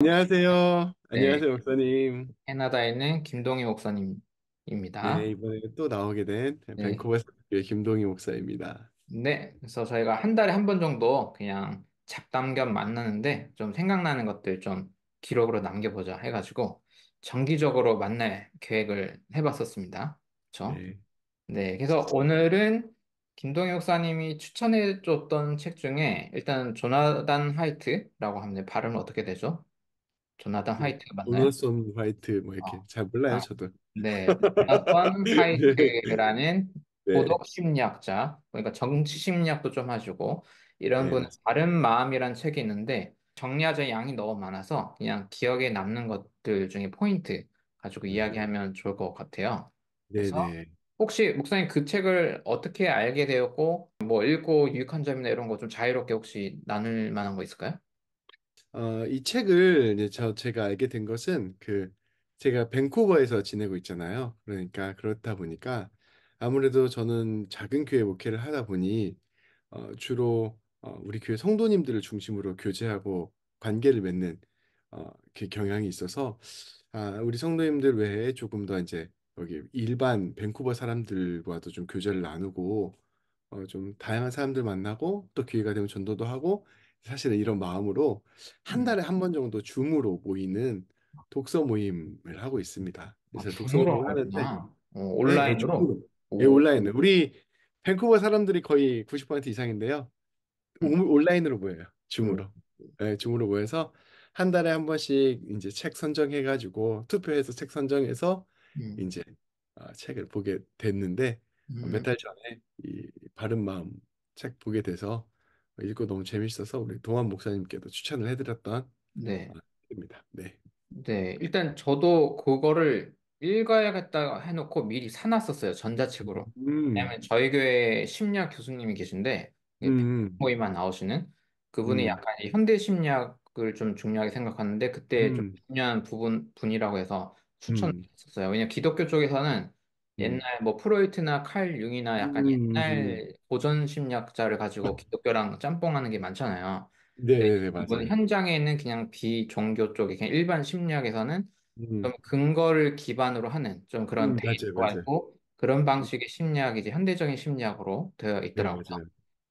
안녕하세요. 네. 안녕하세요, 목사님. 캐나다에 있는 김동희 목사님입니다. 네, 이번에 또 나오게 된 네, 밴쿠버 스의 김동희 목사입니다. 네, 그래서 저희가 한 달에 한 번 정도 그냥 잡담 겸 만나는데 좀 생각나는 것들 좀 기록으로 남겨보자 해가지고 정기적으로 만날 계획을 해봤었습니다. 그렇죠? 네, 그래서 오늘은 김동희 목사님이 추천해줬던 책 중에 일단 조나단 화이트라고 하면 발음은 어떻게 되죠? 조나단 네. 화이트 맞나요? 존슨 화이트 뭐 이렇게 아, 잘 몰라요 아, 저도. 네, 조나단 네. 화이트라는 네. 도덕 심리학자, 그러니까 정치 심리학도 좀 하시고 이런 네. 분은 른 마음이란 책이 있는데 정리하자 양이 너무 많아서 그냥 기억에 남는 것들 중에 포인트 가지고 네. 이야기하면 좋을 것 같아요. 네 혹시 목사님 그 책을 어떻게 알게 되었고 뭐 읽고 유익한 점이나 이런 거 좀 자유롭게 혹시 나눌 만한 거 있을까요? 어, 이 책을 이제 저 제가 알게 된 것은 그 제가 밴쿠버에서 지내고 있잖아요. 그러니까 그렇다 보니까 아무래도 저는 작은 교회 목회를 하다 보니 어, 주로 어, 우리 교회 성도님들을 중심으로 교제하고 관계를 맺는 어, 그 경향이 있어서 아, 우리 성도님들 외에 조금 더 이제 여기 일반 밴쿠버 사람들과도 좀 교제를 나누고 어, 좀 다양한 사람들 만나고 또 기회가 되면 전도도 하고 사실은 이런 마음으로 한 네. 달에 한 번 정도 줌으로 모이는 독서 모임을 하고 있습니다. 아, 그래서 아, 독서 모임을 하는데 어, 네, 네, 온라인으로 네, 예, 온라인으로 우리 밴쿠버 사람들이 거의 90% 이상인데요. 음. 온라인으로 모여요. 줌으로. 음. 네, 줌으로 모여서 한 달에 한 번씩 이제 책 선정해 가지고 투표해서 책 선정해서 음. 이제 아, 책을 보게 됐는데 어, 음. 몇달 전에 이 바른 마음 책 보게 돼서 읽고 너무 재밌어서 우리 동환 목사님께도 추천을 해드렸던 네. 아, 입니다. 네. 네, 일단 저도 그거를 읽어야겠다 해놓고 미리 사놨었어요. 전자책으로. 음. 왜냐면 저희 교회 심리학 교수님이 계신데 모임만 음, 음. 나오시는 그분이 음. 약간 현대 심리학을 좀 중요하게 생각하는데 그때 음. 좀 중요한 부분 분이라고 해서 추천했었어요. 왜냐 기독교 쪽에서는 옛날 뭐 프로이트나 칼 융이나 약간 옛날 고전 심리학자를 가지고 네. 기독교랑 짬뽕하는 게 많잖아요. 네, 네, 네 맞아요. 현장에는 그냥 비종교 쪽에 그냥 일반 심리학에서는 음. 좀 근거를 기반으로 하는 좀 그런 음, 데이터가 맞아요, 맞아요. 그런 방식의 심리학이 이제 현대적인 심리학으로 되어 네, 있더라고요. 맞아요.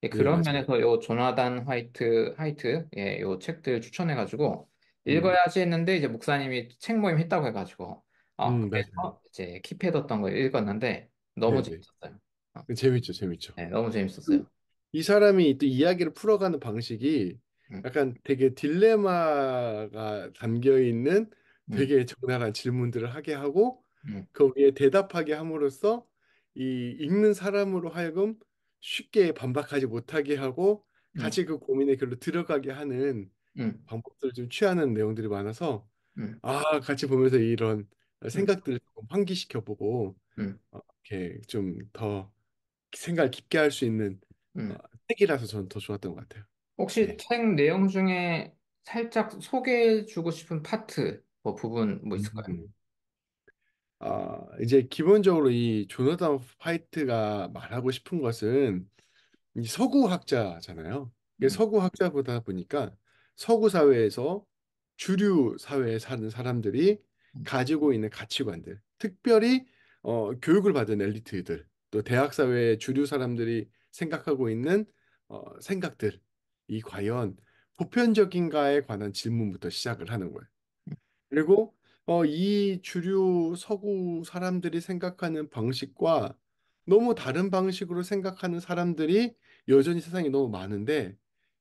예, 네, 그런 맞아요. 면에서 요 조나단 화이트 화이트 예, 요 책들 추천해가지고 음. 읽어야지 했는데 이제 목사님이 책 모임 했다고 해가지고 어, 음, 맞아요. 이제 킵해뒀던 걸 읽었는데 너무 네네. 재밌었어요. 아, 재밌죠, 재밌죠. 네, 너무 재밌었어요. 이 사람이 또 이야기를 풀어가는 방식이 음, 약간 되게 딜레마가 담겨 있는 음. 되게 적나라한 질문들을 하게 하고 음, 거기에 그 대답하게 함으로써 이 읽는 사람으로 하여금 쉽게 반박하지 못하게 하고 음. 같이 그 고민의 결로 들어가게 하는 음, 방법들을 좀 취하는 내용들이 많아서 음, 아 같이 보면서 이런 음. 생각들을 조금 환기시켜보고 음. 어, 이렇게 좀더 생각을 깊게 할 수 있는 음. 어, 책이라서 저는 더 좋았던 것 같아요. 혹시 네. 책 내용 중에 살짝 소개해주고 싶은 파트, 뭐 부분 뭐 있을까요? 음. 어, 이제 기본적으로 이 조너단 화이트가 말하고 싶은 것은 이 서구 학자잖아요. 음. 서구 학자보다 보니까 서구 사회에서 주류 사회에 사는 사람들이 음. 가지고 있는 가치관들, 특별히 어, 교육을 받은 엘리트들, 또 대학 사회의 주류 사람들이 생각하고 있는 어, 생각들이 과연 보편적인가에 관한 질문부터 시작을 하는 거예요. 그리고 어, 이 주류 서구 사람들이 생각하는 방식과 너무 다른 방식으로 생각하는 사람들이 여전히 세상에 너무 많은데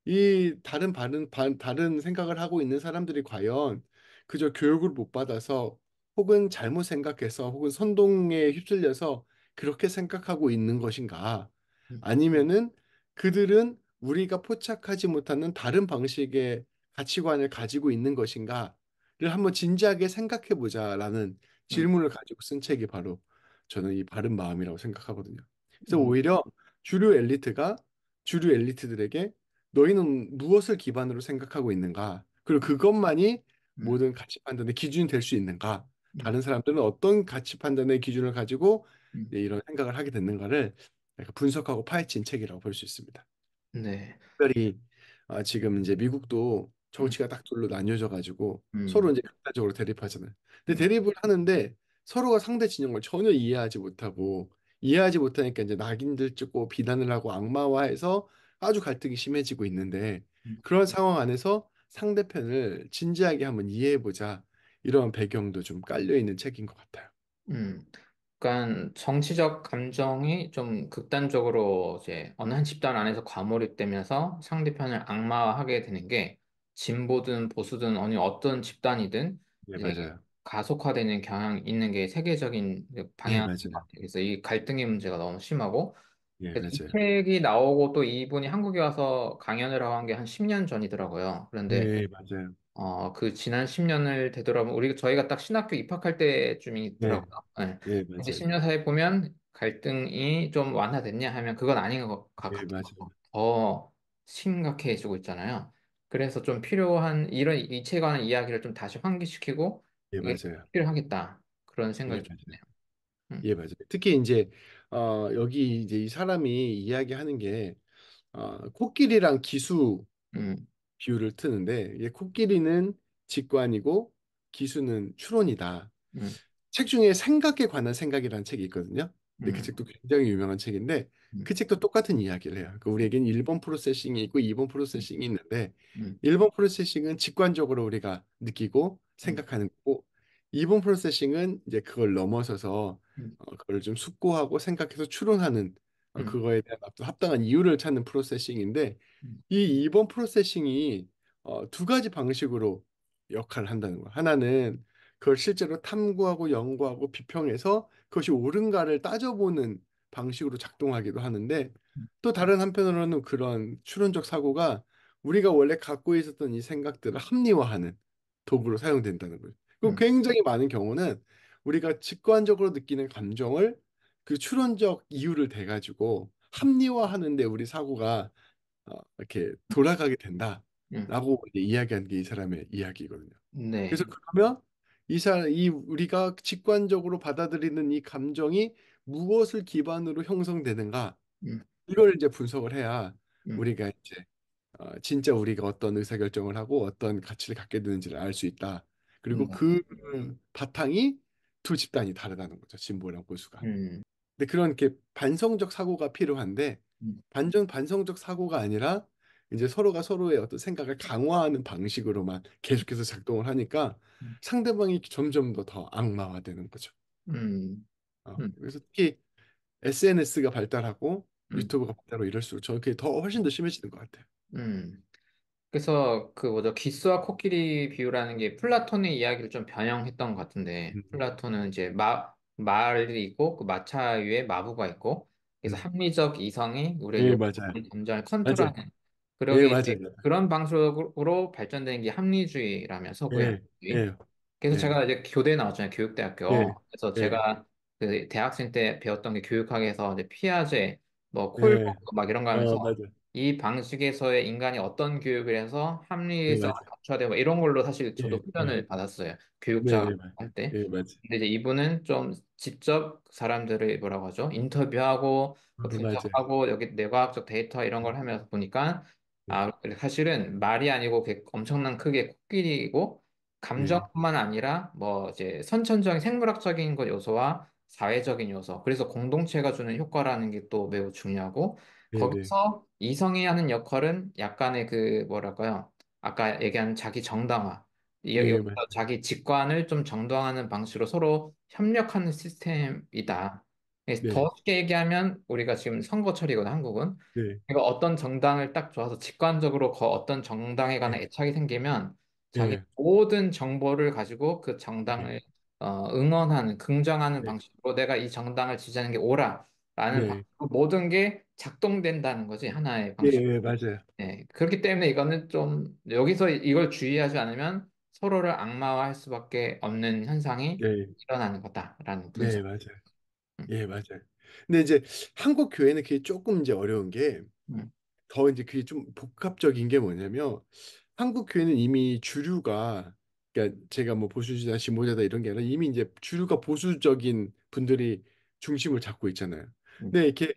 이 다른 다른 다른 생각을 하고 있는 사람들이 과연 그저 교육을 못 받아서 혹은 잘못 생각해서 혹은 선동에 휩쓸려서 그렇게 생각하고 있는 것인가? 음. 아니면은 그들은 우리가 포착하지 못하는 다른 방식의 가치관을 가지고 있는 것인가를 한번 진지하게 생각해 보자라는 음. 질문을 가지고 쓴 책이 바로 저는 이 바른 마음이라고 생각하거든요. 그래서 음. 오히려 주류 엘리트가 주류 엘리트들에게 너희는 무엇을 기반으로 생각하고 있는가? 그리고 그것만이 모든 가치 판단의 기준이 될 수 있는가? 다른 사람들은 어떤 가치 판단의 기준을 가지고 음. 네, 이런 생각을 하게 됐는가를 분석하고 파헤친 책이라고 볼 수 있습니다. 네. 특별히 아, 지금 이제 미국도 음. 정치가 딱 둘로 나뉘어져 가지고 음. 서로 이제 극단적으로 대립하잖아요. 근데 음. 대립을 하는데 서로가 상대 진영을 전혀 이해하지 못하고 이해하지 못하니까 이제 낙인들 찍고 비난을 하고 악마화해서 아주 갈등이 심해지고 있는데 음. 그런 상황 안에서 상대편을 진지하게 한번 이해해보자 이런 배경도 좀 깔려 있는 책인 것 같아요. 음. 약간 정치적 감정이 좀 극단적으로 이제 어느 한 집단 안에서 과몰입되면서 상대편을 악마화하게 되는 게 진보든 보수든 어느 어떤 집단이든 네, 이제 맞아요. 가속화되는 경향이 있는 게 세계적인 네, 방향인 것 맞아요. 같아요. 그래서 이 갈등의 문제가 너무 심하고 예, 그래서 이 맞아요. 책이 나오고 또 이분이 한국에 와서 강연을 하고 한 게 한 10년 전이더라고요. 그런데 네, 맞아요. 어, 그 지난 10년을 되돌아보면 우리가 저희가 딱 신학교 입학할 때쯤이더라고요. 네. 네. 네 이제 10년 사이 보면 갈등이 좀 완화됐냐 하면 그건 아닌 것 예, 같고 네, 더 심각해지고 있잖아요. 그래서 좀 필요한 이런 이체에 관한 이야기를 좀 다시 환기시키고 예, 맞아요. 필요하겠다 그런 생각이 좀 드네요. 음. 예, 맞아요. 특히 이제 어, 여기 이제 이 사람이 이야기하는 게 어, 코끼리랑 기수 음. 비유를 트는데 이게 코끼리는 직관이고 기수는 추론이다. 음. 책 중에 생각에 관한 생각이라는 책이 있거든요. 근데 음. 그 네. 책도 굉장히 유명한 책인데 음. 그 책도 똑같은 이야기를 해요. 그러니까 우리에겐 1번 프로세싱이 있고 2번 프로세싱이 있는데 음. 1번 프로세싱은 직관적으로 우리가 느끼고 생각하는 거고 2번 프로세싱은 이제 그걸 넘어서서 어, 그걸 좀 숙고하고 생각해서 추론하는 아, 음. 그거에 대한 합당한 이유를 찾는 프로세싱인데 음. 이 2번 프로세싱이 어, 두 가지 방식으로 역할을 한다는 거야. 하나는 그걸 실제로 탐구하고 연구하고 비평해서 그것이 옳은가를 따져보는 방식으로 작동하기도 하는데 음. 또 다른 한편으로는 그런 추론적 사고가 우리가 원래 갖고 있었던 이 생각들을 합리화하는 도구로 사용된다는 거예요 그럼 음. 굉장히 많은 경우는 우리가 직관적으로 느끼는 감정을 그 추론적 이유를 대가지고 합리화하는데 우리 사고가 어, 이렇게 돌아가게 음. 된다라고 음. 이야기한 게 이 사람의 이야기거든요. 네. 그래서 그러면 이 사람 이 우리가 직관적으로 받아들이는 이 감정이 무엇을 기반으로 형성되는가 음. 이걸 이제 분석을 해야 음. 우리가 이제 어, 진짜 우리가 어떤 의사결정을 하고 어떤 가치를 갖게 되는지를 알 수 있다. 그리고 음. 그 바탕이 두 집단이 다르다는 거죠. 진보랑 보수가. 음. 근데 그런 이렇게 반성적 사고가 필요한데 음. 반전 반성적 사고가 아니라 이제 서로가 서로의 어떤 생각을 강화하는 방식으로만 계속해서 작동을 하니까 음. 상대방이 점점 더 더 악마화되는 거죠. 음. 어, 음. 그래서 특히 SNS가 발달하고 유튜브가 발달하고 이럴수록 저렇게 더 훨씬 더 심해지는 것 같아요. 음. 그래서 그 뭐죠 기스와 코끼리 비유라는 게 플라톤의 이야기를 좀 변형했던 것 같은데 플라톤은 이제 마 말이 있고 그 마차 위에 마부가 있고 그래서 음. 합리적 이성이 우리의 예, 맞아요. 감정을 맞아요. 컨트롤하는 예, 그러기 맞아요. 그런 방식으로 발전된 게 합리주의라면서 예, 고현주의. 예, 그래서 예, 제가 이제 교대 나왔잖아요 교육대학교. 예, 그래서 예, 제가 그 대학생 때 배웠던 게 교육학에서 이제 피아제 뭐 예. 콜버그 막 이런 거 어, 하면서 맞아요. 이 방식에서의 인간이 어떤 교육을 해서 네, 합리성을 맞아요. 갖춰야 되고 이런 걸로 사실 저도 네, 훈련을 네. 받았어요. 교육자 할 때. 근데 이제 이분은 좀 직접 사람들을 뭐라고 하죠? 인터뷰하고 음, 뭐 분석하고 여기 내과학적 데이터 이런 걸 하면서 보니까 아, 사실은 말이 아니고 엄청난 크게 코끼리고 감정뿐만 아니라 뭐 이제 선천적인 생물학적인 것 요소와 사회적인 요소, 그래서 공동체가 주는 효과라는 게 또 매우 중요하고 거기서 이성이 하는 역할은 약간의 그 뭐랄까요? 아까 얘기한 자기 정당화. 여- 네, 여기서 맞아요. 자기 직관을 좀 정당화하는 방식으로 서로 협력하는 시스템이다. 그 네, 더 쉽게 얘기하면 우리가 지금 선거철이거든, 한국은. 네, 그러니까 어떤 정당을 딱 좋아서 직관적으로 그 어떤 정당에 관한 네. 애착이 생기면 자기 네, 모든 정보를 가지고 그 정당을 네. 어, 응원하는, 긍정하는 네. 방식으로 내가 이 정당을 지지하는 게 옳아. 라는 방- 그 모든 게 작동된다는 거지, 하나의 예, 방식. 예, 맞아요. 예, 그렇기 때문에 이거는 좀, 여기서 이걸 주의하지 않으면 서로를 악마화할 수밖에 없는 현상이 예, 예. 일어나는 거다라는 네, 분석. 맞아요. 음. 예, 맞아요. 근데 이제 한국 교회는 그게 조금 이제 어려운 게더 음. 이제 그게 좀 복합적인 게 뭐냐면 한국 교회는 이미 주류가 그러니까 제가 뭐 보수주의자, 진보자다 이런 게 아니라 이미 이제 주류가 보수적인 분들이 중심을 잡고 있잖아요. 음. 근데 이렇게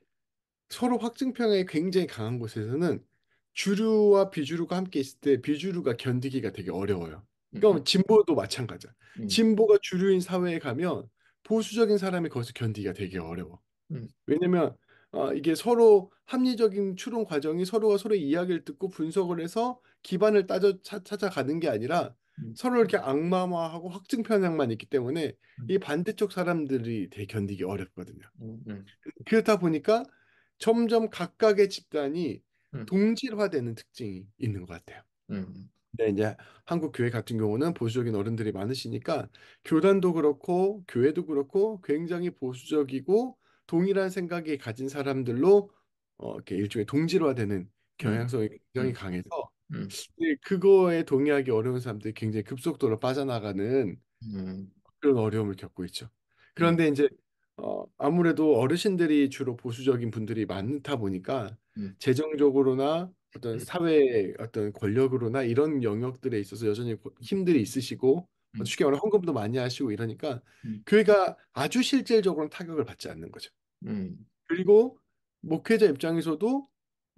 서로 확증평에 굉장히 강한 곳에서는 주류와 비주류가 함께 있을 때 비주류가 견디기가 되게 어려워요. 음, 그러니까 음. 진보도 마찬가지야. 진보가 주류인 사회에 가면 보수적인 사람이 거기서 견디기가 되게 어려워. 왜냐면 어, 이게 서로 합리적인 추론 과정이 서로가 서로의 이야기를 듣고 분석을 해서 기반을 따져 찾아가는 게 아니라 음. 서로 이렇게 악마화하고 확증 편향만 있기 때문에 음. 이 반대쪽 사람들이 대견디기 어렵거든요. 음, 그, 그렇다 보니까 점점 각각의 집단이 동질화되는 특징이 있는 것 같아요. 근데 이제 한국 교회 같은 경우는 보수적인 어른들이 많으시니까 교단도 그렇고 교회도 그렇고 굉장히 보수적이고 동일한 생각이 가진 사람들로 어, 이렇게 일종의 동질화되는 경향성이 굉장히 강해서 음. 그거에 동의하기 어려운 사람들이 굉장히 급속도로 빠져나가는 음. 그런 어려움을 겪고 있죠. 음. 그런데 이제 어, 아무래도 어르신들이 주로 보수적인 분들이 많다 보니까 재정적으로나 어떤 사회의 어떤 권력으로나 이런 영역들에 있어서 여전히 힘들이 있으시고 어, 쉽게 말하면 헌금도 많이 하시고 이러니까 교회가 아주 실질적으로는 타격을 받지 않는 거죠. 그리고 목회자 입장에서도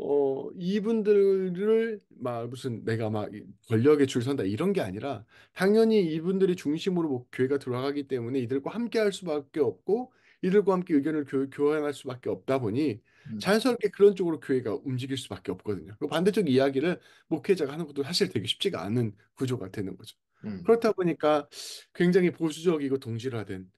어, 이분들을 막 무슨 내가 막 권력의 줄 선다 이런 게 아니라 당연히 이분들이 중심으로 뭐 교회가 돌아가기 때문에 이들과 함께 할 수밖에 없고 이들과 함께 의견을 교, 교환할 수밖에 없다 보니 음. 자연스럽게 그런 쪽으로 교회가 움직일 수밖에 없거든요. 그 반대쪽 이야기를 목회자가 하는 것도 사실 되게 쉽지가 않은 구조가 되는 거죠. 음. 그렇다 보니까 굉장히 보수적이고 동질화된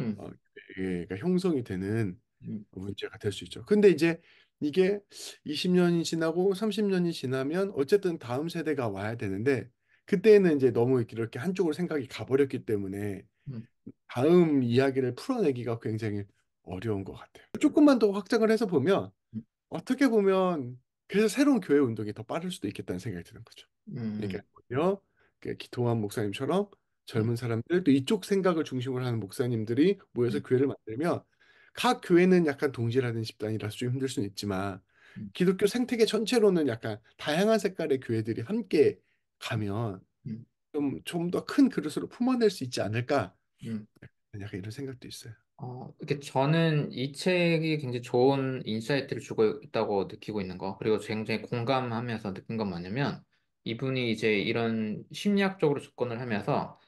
음. 어, 교회가 형성이 되는 음. 문제가 될 수 있죠. 근데 이제 이게 20년이 지나고 30년이 지나면 어쨌든 다음 세대가 와야 되는데 그때는 이제 너무 이렇게 한쪽으로 생각이 가버렸기 때문에 음. 다음 이야기를 풀어내기가 굉장히 어려운 것 같아요. 조금만 더 확장을 해서 보면 음. 어떻게 보면 그래서 새로운 교회 운동이 더 빠를 수도 있겠다는 생각이 드는 거죠. 음. 그러니까요, 그 기통한 목사님처럼 젊은 음. 사람들 또 이쪽 생각을 중심으로 하는 목사님들이 모여서 교회를 만들면 각 교회는 약간 동질화된 집단이라서 좀 힘들 수는 있지만 음. 기독교 생태계 전체로는 약간 다양한 색깔의 교회들이 함께 가면 음. 좀좀 더 큰 그릇으로 품어낼 수 있지 않을까 음. 약간 이런 생각도 있어요. 어, 저는 이 책이 굉장히 좋은 인사이트를 주고 있다고 느끼고 있는 거, 그리고 굉장히 공감하면서 느낀 건 뭐냐면, 이분이 이제 이런 심리학적으로 접근을 하면서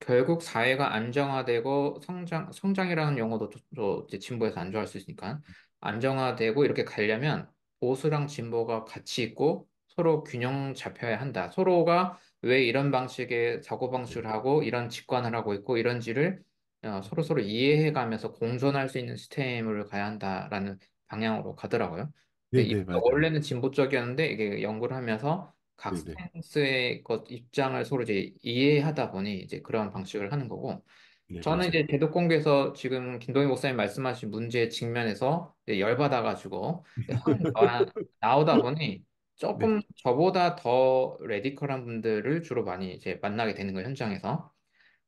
결국 사회가 안정화되고 성장, 성장이라는 용어도 저, 저 이제 진보에서 안좋아할 수 있으니까 안정화되고 이렇게 가려면 보수랑 진보가 같이 있고 서로 균형 잡혀야 한다. 서로가 왜 이런 방식의 사고방식을 하고 이런 직관을 하고 있고 이런지를 어, 서로 서로 이해해가면서 공존할 수 있는 시스템을 가야 한다라는 방향으로 가더라고요. 네, 네, 원래는 진보적이었는데 이게 연구를 하면서 각 네네. 스탠스의 것 입장을 서로 이제 이해하다 보니 이제 그런 방식을 하는 거고 네, 저는 맞아요. 이제 제도 공개에서 지금 김동희 목사님 말씀하신 문제에 직면에서 이제 열받아가지고 나- 나오다 보니 조금 네. 저보다 더 레디컬한 분들을 주로 많이 이제 만나게 되는 거예요, 현장에서.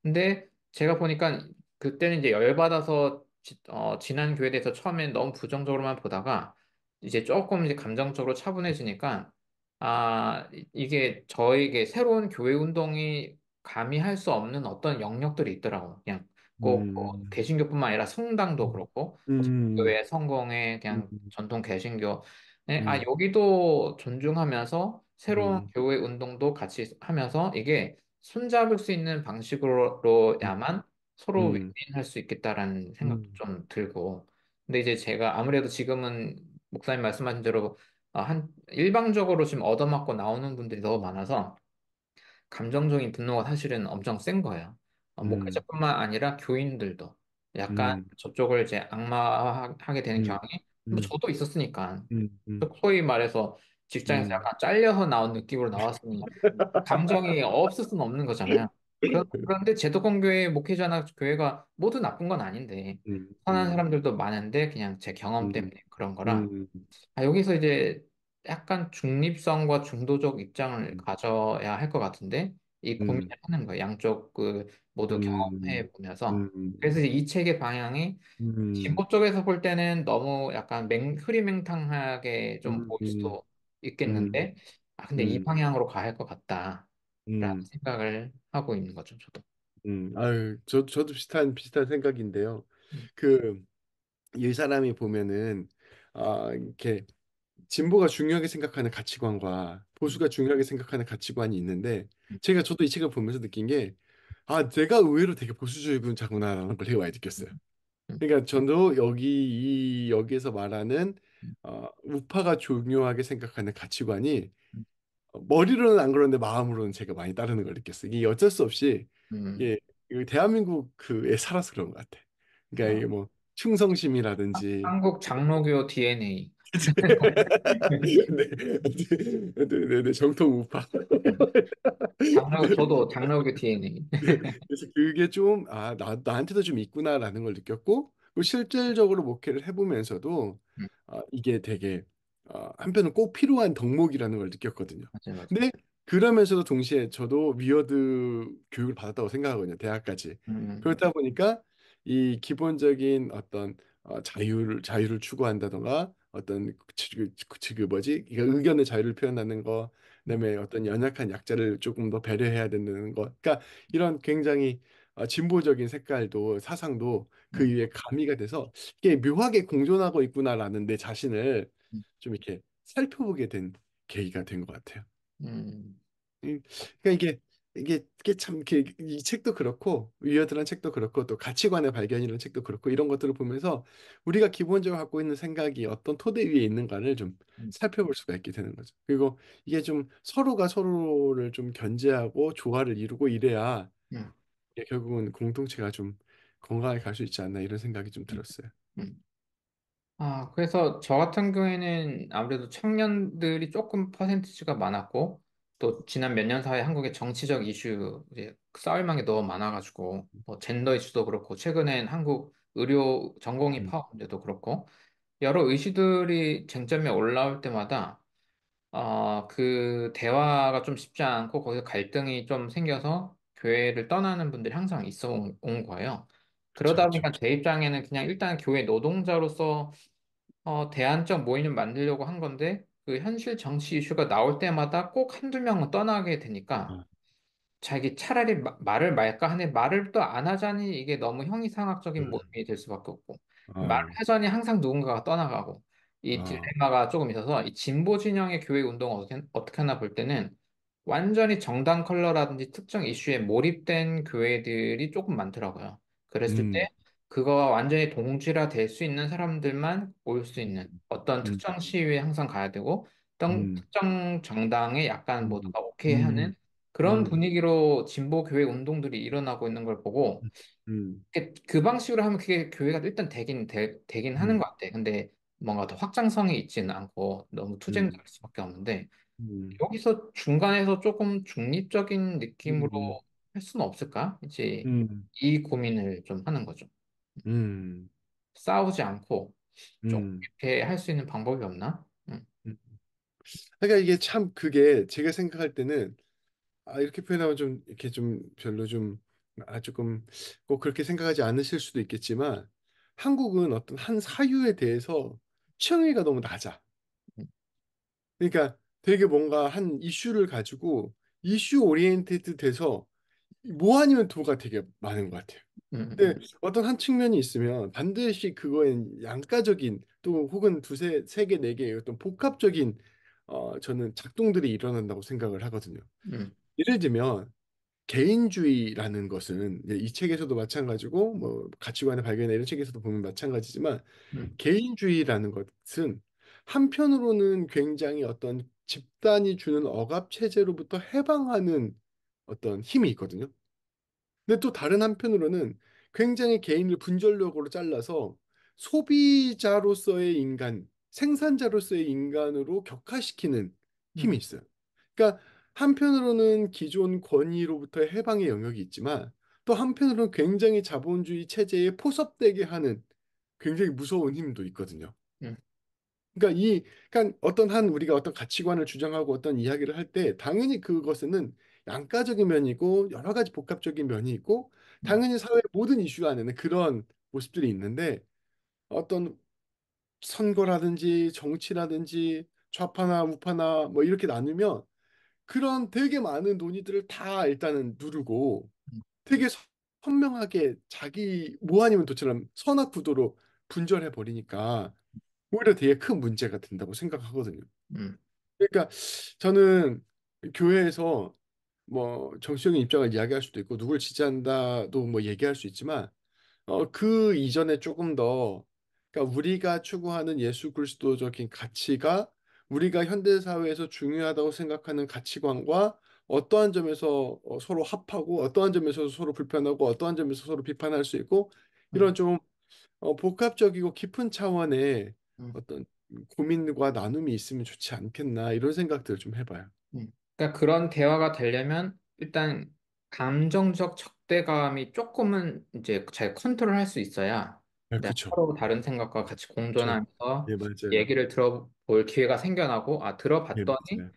근데 제가 보니까 그때는 이제 열받아서 지, 어, 지난 교회에 대해서 처음엔 너무 부정적으로만 보다가 이제 조금 이제 감정적으로 차분해지니까 아, 이게 저에게 새로운 교회 운동이 감히 할수 없는 어떤 영역들이 있더라고요. 그냥 꼭뭐 음. 개신교뿐만 아니라 성당도 그렇고 음, 교회 성공회 그냥 음. 전통 개신교 네, 아 음. 여기도 존중하면서 새로운 음, 교회 운동도 같이 하면서 이게 손잡을 수 있는 방식으로야만 서로 윈윈할 수 있겠다라는 생각도 좀 들고 근데 이제 제가 아무래도 지금은 목사님 말씀하신 대로 아, 한 일방적으로 지금 얻어맞고 나오는 분들이 너무 많아서 감정적인 분노가 사실은 엄청 센 거예요. 어, 목회자뿐만 뭐 음. 아니라 교인들도 약간 음. 저쪽을 이제 악마하게 되는 음. 경향이 뭐 음. 저도 있었으니까 음. 음. 소위 말해서 직장에서 약간 잘려서 나온 느낌으로 나왔으니 감정이 없을 수는 없는 거잖아요. 그런- 음. 데 제도권교회 목회자나 교회가 모두 나쁜 건 아닌데 음, 선한 음. 사람들도 많은데 그냥 제 경험 때문에 그런 거라 아, 여기서 이제 약간 중립성과 중도적 입장을 가져야 할 것 같은데 이 고민을 하는 거예요. 양쪽 그 모두 경험해 보면서 그래서 이제 이 책의 방향이 진보 쪽에서 볼 때는 너무 약간 맹, 흐리맹탕하게 좀 보일 수도 있겠는데 아 근데 이 방향으로 가야 할 것 같다. 음, 생각을 하고 있는 거죠, 저도. 음, 아유, 저, 저도 비슷한, 비슷한 생각인데요. 음. 그, 이 사람이 보면은, 아, 이렇게, 진보가 중요하게 생각하는 가치관과 보수가 음. 중요하게 생각하는 가치관이 있는데, 음. 제가 저도 이 책을 보면서 느낀 게, 아, 제가 의외로 되게 보수주의 분자구나라는 걸 되게 많이 느꼈어요. 그러니까 저도 여기, 이, 여기에서 말하는, 어, 우파가 중요하게 생각하는 가치관이 머리로는 안 그런데 마음으로는 제가 많이 따르는 걸 느꼈어요. 이게 어쩔 수 없이 음. 이게 대한민국에 살아서 그런 것 같아. 그러니까 음. 이게 뭐 충성심이라든지 아, 한국 장로교 DNA. 네, 네, 네, 네, 정통 우파. 음. 장로, 저도 장로교 DNA. 네. 그래서 그게 좀, 아, 나, 나한테도 좀 있구나라는 걸 느꼈고, 실질적으로 목회를 해보면서도, 음. 아, 이게 되게 어, 한편은 꼭 필요한 덕목이라는 걸 느꼈거든요. 맞아요, 맞아요. 근데 그러면서도 동시에 저도 위어드 교육을 받았다고 생각하거든요. 대학까지. 음. 음, 음. 그렇다 보니까 이 기본적인 어떤 어, 자유를 자유를 추구한다던가 어떤 그, 그, 그 뭐지 의견의 자유를 표현하는 거 그다음에 어떤 연약한 약자를 조금 더 배려해야 된다는것 그러니까 이런 굉장히 어, 진보적인 색깔도 사상도 그 음. 위에 가미가 돼서 이게 묘하게 공존하고 있구나라는 내 자신을 음. 좀 이렇게 살펴보게 된 계기가 된 것 같아요. 음. 그러니까 이게 이게, 참이게이 책도 그렇고 위어드란 책도 그렇고 또 가치관의 발견이라는 책도 그렇고 이런 것들을 보면서 우리가 기본적으로 갖고 있는 생각이 어떤 토대 위에 있는가를 좀 살펴볼 수가 있게 되는 거죠. 그리고 이게 좀 서로가 서로를 좀 견제하고 조화를 이루고 이래야 결국은 공동체가 좀 건강하게 갈 수 있지 않나 이런 생각이 좀 들었어요. 음. 아, 그래서 저 같은 경우에는 아무래도 청년들이 조금 퍼센티지가 많았고, 또 지난 몇 년 사이 한국의 정치적 이슈, 이제 싸울만 게 너무 많아가지고, 뭐 젠더 이슈도 그렇고, 최근엔 한국 의료 전공의 음. 파업 문제도 그렇고, 여러 의슈들이 쟁점에 올라올 때마다, 아그 어, 대화가 좀 쉽지 않고, 거기서 갈등이 좀 생겨서 교회를 떠나는 분들이 항상 있어 온, 온 거예요. 그렇죠, 그러다 그렇죠. 보니까 제 입장에는 그냥 일단 교회 노동자로서 어, 대안적 모임을 만들려고 한 건데 그 현실 정치 이슈가 나올 때마다 꼭 한두 명은 떠나게 되니까 음. 자기 차라리 마- 말을 말까 하네 말을 또 안 하자니 이게 너무 형이상학적인 음. 모임이 될 수밖에 없고 어. 말을 어, 하자니 항상 누군가가 떠나가고 이 어, 딜레마가 조금 있어서 이 진보 진영의 교회 운동을 어떻게, 어떻게 하나 볼 때는 완전히 정당 컬러라든지 특정 이슈에 몰입된 교회들이 조금 많더라고요. 그랬을 음. 때 그거와 완전히 동질화 될수 있는 사람들만 모일 수 있는 어떤 음. 특정 시위에 항상 가야 되고 어떤 음. 특정 정당에 약간 모두가 뭐 오케이 하는 그런 분위기로 진보 교회 운동들이 일어나고 있는 걸 보고 그 방식으로 하면 그게 교회가 일단 되긴 되, 되긴 하는 것 같아. 근데 뭔가 더 확장성이 있지는 않고 너무 투쟁될 수밖에 없는데 여기서 중간에서 조금 중립적인 느낌으로 음. 할 수는 없을까? 이제 음, 이 고민을 좀 하는 거죠. 음, 음. 싸우지 않고 좀 음. 이렇게 할 수 있는 방법이 없나? 음. 음. 그러니까 이게 참 그게 제가 생각할 때는 아, 이렇게 표현하면 좀 이렇게 좀 별로 좀 아, 조금 꼭 그렇게 생각하지 않으실 수도 있겠지만 한국은 어떤 한 사유에 대해서 취향이가 너무 낮아. 그러니까 되게 뭔가 한 이슈를 가지고 이슈 오리엔테드 돼서 뭐 아니면 도가 되게 많은 것 같아요. 근데 어떤 한 측면이 있으면 반드시 그거엔 양가적인 또 혹은 두세 세 개 네 개의 어떤 복합적인 어 저는 작동들이 일어난다고 생각을 하거든요. 음. 예를 들면 개인주의라는 것은 이 책에서도 마찬가지고 뭐 가치관의 발견이나 이런 책에서도 보면 마찬가지지만 음. 개인주의라는 것은 한편으로는 굉장히 어떤 집단이 주는 억압 체제로부터 해방하는 어떤 힘이 있거든요. 근데 또 다른 한편으로는 굉장히 개인을 분절력으로 잘라서 소비자로서의 인간, 생산자로서의 인간으로 격화시키는 힘이 음. 있어요. 그러니까 한편으로는 기존 권위로부터의 해방의 영역이 있지만 또 한편으로는 굉장히 자본주의 체제에 포섭되게 하는 굉장히 무서운 힘도 있거든요. 음. 그러니까 이 그러니까 어떤 한 우리가 어떤 가치관을 주장하고 어떤 이야기를 할 때 당연히 그것에는 양가적인 면이 있고 여러 가지 복합적인 면이 있고 음. 당연히 사회 모든 이슈 안에는 그런 모습들이 있는데 어떤 선거라든지 정치라든지 좌파나 우파나 뭐 이렇게 나누면 그런 되게 많은 논의들을 다 일단은 누르고 음. 되게 선명하게 자기 뭐 아니면 도처럼 선악 구도로 분절해 버리니까 오히려 되게 큰 문제가 된다고 생각하거든요. 음. 그러니까 저는 교회에서 뭐 정치적인 입장을 이야기할 수도 있고 누굴 지지한다도 뭐 얘기할 수 있지만 어, 그 이전에 조금 더 그러니까 우리가 추구하는 예수 그리스도적인 가치가 우리가 현대 사회에서 중요하다고 생각하는 가치관과 어떠한 점에서 어, 서로 합하고 어떠한 점에서 서로 불편하고 어떠한 점에서 서로 비판할 수 있고 음. 이런 좀 어, 복합적이고 깊은 차원의 음. 어떤 고민과 나눔이 있으면 좋지 않겠나 이런 생각들을 좀 해봐요. 음. 그러니까 그런 대화가 되려면 일단 감정적 적대감이 조금은 이제 잘 컨트롤할 수 있어야 내가 네, 그쵸. 서로 다른 생각과 같이 공존하면서 예, 맞아요. 얘기를 들어볼 기회가 생겨나고 아 예, 들어봤더니 맞아요.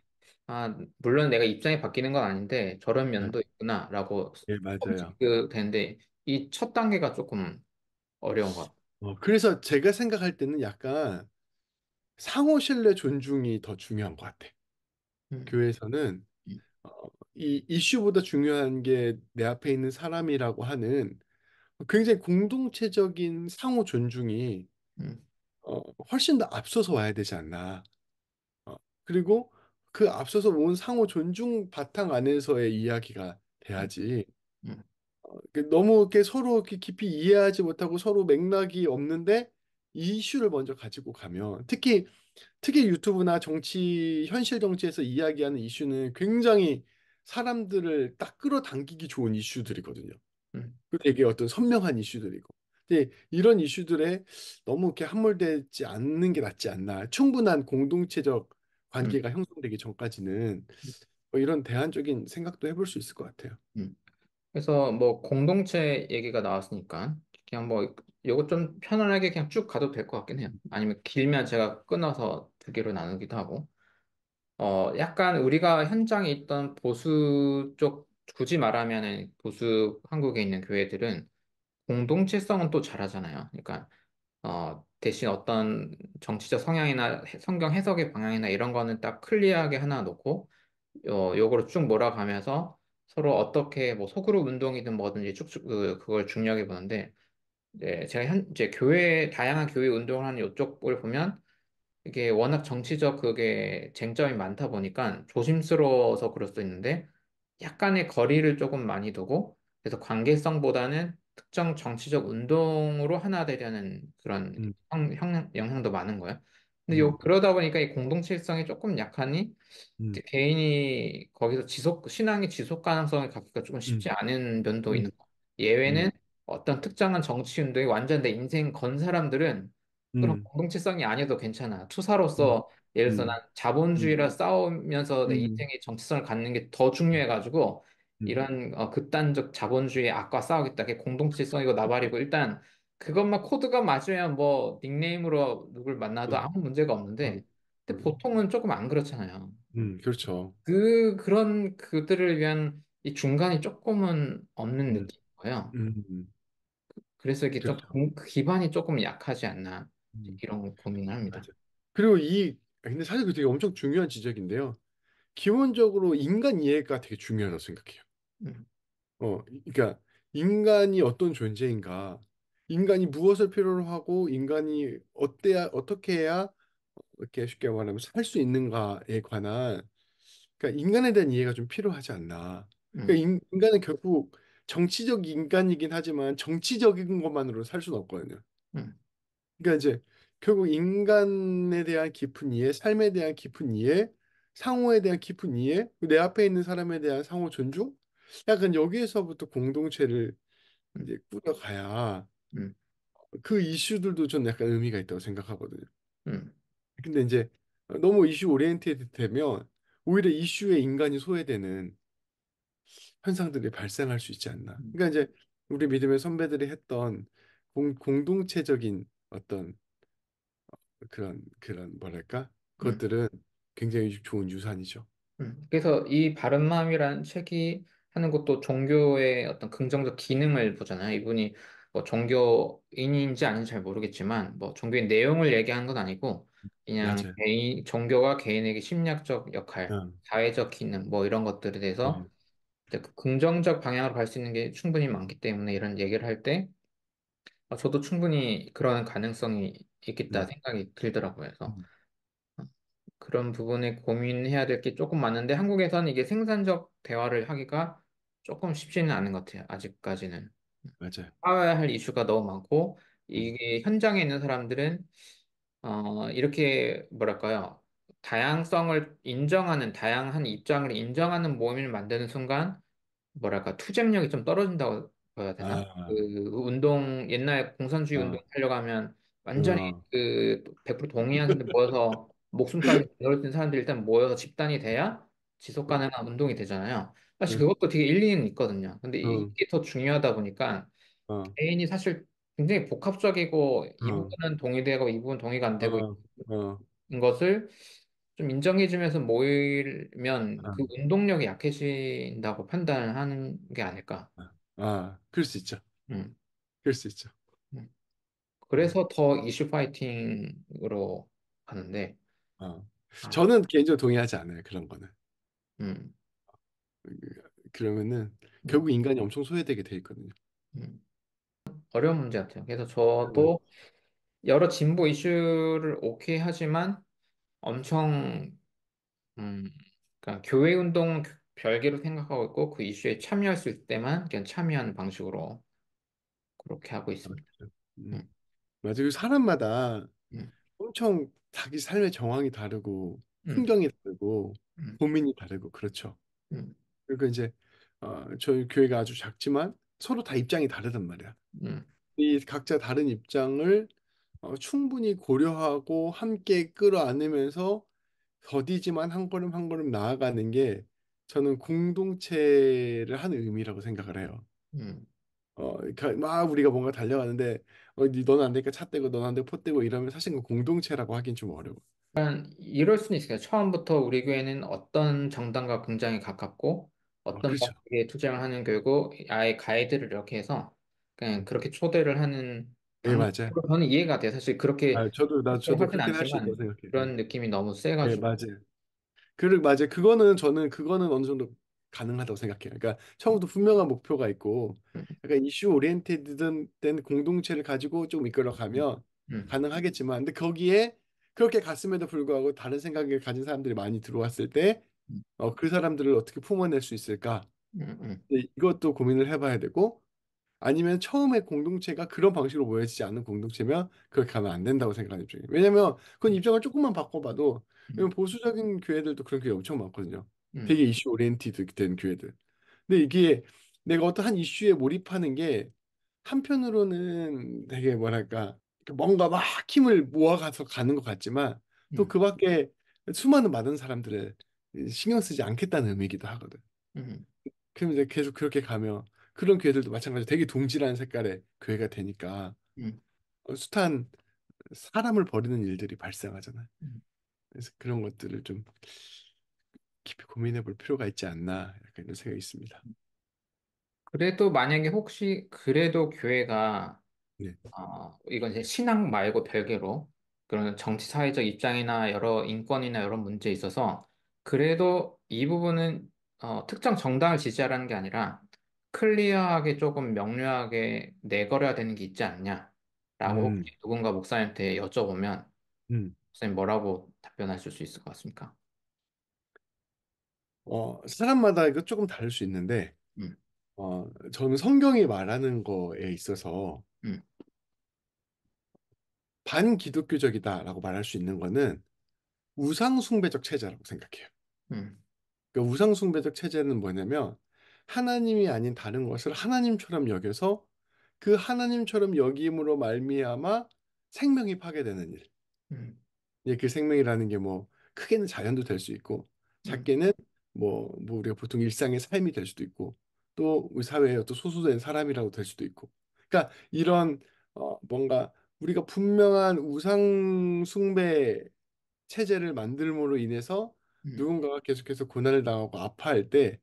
아 물론 내가 입장이 바뀌는 건 아닌데 저런 네. 면도 있구나라고 예, 조금 맞아요. 되는데 이 첫 단계가 조금 어려운 것 같아요. 어, 그래서 제가 생각할 때는 약간 상호 신뢰 존중이 더 중요한 것 같아. 음. 교회에서는 음. 어, 이- 이슈보다 중요한 게 내 앞에 있는 사람이라고 하는 굉장히 공동체적인 상호 존중이 음. 어, 훨씬 더 앞서서 와야 되지 않나. 어, 그리고 그 앞서서 온 상호 존중 바탕 안에서의 이야기가 돼야지. 어, 그 너무 이렇게 서로 이렇게 깊이 이해하지 못하고 서로 맥락이 없는데 이 이슈를 먼저 가지고 가면 특히 특히 유튜브나 정치 현실 정치에서 이야기하는 이슈는 굉장히 사람들을 딱 끌어당기기 좋은 이슈들이거든요. 음. 되게 어떤 선명한 이슈들이고. 근데 이런 이슈들에 너무 이렇게 함몰되지 않는 게 낫지 않나. 충분한 공동체적 관계가 음. 형성되기 전까지는 음. 뭐 이런 대안적인 생각도 해볼 수 있을 것 같아요. 음. 그래서 뭐 공동체 얘기가 나왔으니까 그냥 뭐 요거 좀 편안하게 그냥 쭉 가도 될 것 같긴 해요. 아니면 길면 제가 끊어서 두 개로 나누기도 하고. 어, 약간 우리가 현장에 있던 보수 쪽, 굳이 말하면은 보수 한국에 있는 교회들은 공동체성은 또 잘하잖아요. 그러니까, 어, 대신 어떤 정치적 성향이나 성경 해석의 방향이나 이런 거는 딱 클리어하게 하나 놓고, 어, 요거를 쭉 몰아가면서 서로 어떻게 뭐 소그룹 운동이든 뭐든지 쭉쭉 그, 그걸 중요하게 보는데, 네, 제가 현재 교회 다양한 교회 운동을 하는 이쪽을 보면 이게 워낙 정치적 그게 쟁점이 많다 보니까 조심스러워서 그럴 수 있는데 약간의 거리를 조금 많이 두고 그래서 관계성보다는 특정 정치적 운동으로 하나 되려는 그런 음. 형, 형, 영향도 많은 거예요. 근데 요, 음. 그러다 보니까 이 공동체성이 조금 약하니 음. 개인이 거기서 지속 신앙의 지속 가능성을 갖기가 조금 쉽지 음. 않은 면도 음. 있는 거. 예외는 어떤 특정한 정치 운동이 완전 내 인생 건 사람들은 그런 음, 공동체성이 아니어도 괜찮아. 투사로서 음. 예를 들어서 음. 난 자본주의라 음. 싸우면서 내 음, 인생의 정체성을 갖는 게 더 중요해가지고 이런 어, 극단적 자본주의의 악과 싸우겠다. 그게 공동체성이고 나발이고 일단 그것만 코드가 맞으면 뭐 닉네임으로 누굴 만나도 아무 문제가 없는데 근데 보통은 조금 안 그렇잖아요. 음, 그렇죠. 그 그런 그들을 위한 이 중간이 조금은 없는 느낌. 거예요. 음, 그래서 이게 그렇죠. 동- 기반이 조금 약하지 않나 음, 이런 고민을 합니다. 맞아 그리고 이, 근데 사실 그 되게 엄청 중요한 지적인데요. 기본적으로 인간 이해가 되게 중요하다고 생각해요. 음, 어, 그러니까 인간이 어떤 존재인가, 인간이 무엇을 필요로 하고, 인간이 어때야, 어떻게 해야 이렇게 쉽게 말하면 살 수 있는가에 관한, 그러니까 인간에 대한 이해가 좀 필요하지 않나. 그러니까 음, 그러니까 인, 간은 결국 정치적 인간이긴 하지만 정치적인 것만으로 살 수는 없거든요. 음. 그러니까 이제 결국 인간에 대한 깊은 이해, 삶에 대한 깊은 이해, 상호에 대한 깊은 이해, 내 앞에 있는 사람에 대한 상호 존중, 약간 여기에서부터 공동체를 이제 꾸려가야 음. 그 이슈들도 좀 약간 의미가 있다고 생각하거든요. 음. 근데 이제 너무 이슈 오리엔테이드 되면 오히려 이슈에 인간이 소외되는 현상들이 발생할 수 있지 않나. 음. 그러니까 이제 우리 믿음의 선배들이 했던 공, 공동체적인 어떤 어, 그런 그런 뭐랄까 음. 그것들은 굉장히 좋은 유산이죠. 음. 그래서 이 바른 마음이란 책이 하는 것도 종교의 어떤 긍정적 기능을 보잖아요. 이분이 뭐 종교인인지 아닌지 잘 모르겠지만 뭐 종교의 내용을 얘기하는 건 아니고 그냥 맞아요. 개인 종교가 개인에게 심리학적 역할, 응. 사회적 기능 뭐 이런 것들에 대해서 응. 그 긍정적 방향으로 갈 수 있는 게 충분히 많기 때문에 이런 얘기를 할때 어, 저도 충분히 그런 가능성이 있겠다 음. 생각이 들더라고요. 그래서 음. 어, 그런 부분에 고민해야 될 게 조금 많은데 한국에서는 이게 생산적 대화를 하기가 조금 쉽지는 않은 것 같아요. 아직까지는. 맞아요. 싸야할 이슈가 너무 많고 음. 이게 현장에 있는 사람들은 어, 이렇게 뭐랄까요? 다양성을 인정하는 다양한 입장을 인정하는 모임을 만드는 순간 뭐랄까 투쟁력이 좀 떨어진다고 봐야 되나? 아, 그 운동 옛날 공산주의 운동 아, 하려고 하면 완전히 우와. 음. 그100% 동의하는데 모여서 목숨까지 걸어진사람들 일단 모여서 집단이 돼야 지속 가능한 음. 운동이 되잖아요. 사실 음. 그것도 되게 일리는 있거든요. 근데 이게 더 중요하다 보니까 어. 개인이 사실 굉장히 복합적이고 이 어. 부분은 동의되고 이 부분은 동의가 안 되고 어, 어, 것을 좀 인정해주면서 모이면 아. 그 운동력이 약해진다고 판단하는 게 아닐까. 아. 아, 그럴 수 있죠. 음. 그럴 수 있죠. 음. 음. 그래서 더 이슈 파이팅으로 가는데, 어. 아. 저는 개인적으로 동의하지 않아요. 그런 거는. 음, 그, 그러면은 음. 결국 인간이 엄청 소외되게 돼 있거든요. 어려운 문제 같아요. 그래서 저도 여러 진보 이슈를 오케이 하지만 엄청 음, 그러니까 교회 운동 별개로 생각하고 있고 그 이슈에 참여했을 때만 그냥 참여하는 방식으로 그렇게 하고 있습니다. 음. 음. 맞아요. 사람마다 음. 엄청 자기 삶의 정황이 다르고 음. 풍경이 다르고 고민이 다르고 그렇죠. 그리고 이제 어, 저희 교회가 아주 작지만 서로 다 입장이 다르단 말이야. 이 각자 다른 입장을 어, 충분히 고려하고 함께 끌어안으면서 더디지만 한 걸음 한 걸음 나아가는 게 저는 공동체를 하는 의미라고 생각을 해요. 음. 어, 그러니까 막 우리가 뭔가 달려가는데 어, 너는 안 되니까 차 떼고 너는 안 되고 포 떼고 이러면 사실 그 공동체라고 하긴 좀 어려워. 이럴 수는 있어요. 처음부터 우리 교회는 어떤 정당과 굉장히 가깝고 어, 어떤 그렇죠. 방식에 투쟁을 하는 교회고 아예 가이드를 이렇게 해서 그냥 음. 그렇게 초대를 예, 맞아요. 저는 이해가 돼요. 사실 그렇게 아, 저도 나 저도 노력하진 그렇게는 할수 있다고 않지 생각해요. 그런 느낌이 너무 네, 세가지고 맞아요. 그를 맞아요. 그거는 저는 그거는 어느 정도 가능하다고 생각해요. 그러니까 처음부터 분명한 목표가 있고 음, 약간 이슈 오리엔테드든 된 공동체를 가지고 좀 음. 이끌어가면 음. 가능하겠지만 근데 거기에 그렇게 갔음에도 불구하고 다른 생각을 가진 사람들이 많이 들어왔을 때 음. 어, 그 사람들을 어떻게 품어낼 수 있을까? 네, 이것도 고민을 해봐야 되고 아니면 처음에 공동체가 그런 방식으로 모여지지 않는 공동체면 그렇게 하면안 된다고 생각하는 입장이에요. 왜냐면 그건 음. 입장을 조금만 바꿔봐도 음. 보수적인 교회들도 그런 게 엄청 많거든요. 음. 되게 이슈 오리엔티드 된 교회들. 근데 이게 내가 어떤 한 이슈에 몰입하는 게 한편으로는 되게 뭐랄까 그러니까 뭔가 막 힘을 모아가서 가는 것 같지만 또그 음. 밖에 수많은 많은 사람들을 신경 쓰지 않겠다는 의미이기도 하거든. 음. 그럼 이제 계속 그렇게 가면 그런 교회들도 마찬가지로 되게 동질한 색깔의 교회가 되니까 음. 어, 숱한 사람을 버리는 일들이 발생하잖아요. 음. 그래서 그런 것들을 좀 깊이 고민해 볼 필요가 있지 않나 약간 이런 생각이 있습니다. 음. 그래도 만약에 혹시 그래도 교회가 네. 어, 이건 이제 신앙 말고 별개로 그런 정치 사회적 입장이나 여러 인권이나 여러 문제에 있어서 그래도 이 부분은 어, 특정 정당을 지지하라는 게 아니라 클리어하게 조금 명료하게 내걸어야 되는 게 있지 않냐? 라고 혹시 음. 누군가 목사님한테 여쭤보면 음. 목사님 뭐라고 답변하실 수 있을 것 같습니까? 어, 사람마다 이거 조금 다를 수 있는데, 음. 어, 저는 성경이 말하는 거에 있어서 음. 반기독교적이다라고 말할 수 있는 거는 우상숭배적 체제라고 생각해요. 그 우상숭배적 체제는 뭐냐면 하나님이 아닌 다른 것을 하나님처럼 여겨서 그 하나님처럼 여김으로 말미암아 생명이 파괴되는 일. 음. 예, 그 생명이라는 게 뭐 크게는 자연도 될 수 있고 음. 작게는 뭐, 뭐 우리가 보통 일상의 삶이 될 수도 있고 또 우리 사회에 어떤 소수된 사람이라고 될 수도 있고. 그러니까 이런 어, 뭔가 우리가 분명한 우상 숭배 체제를 만들므로 인해서 음. 누군가가 계속해서 고난을 당하고 아파할 때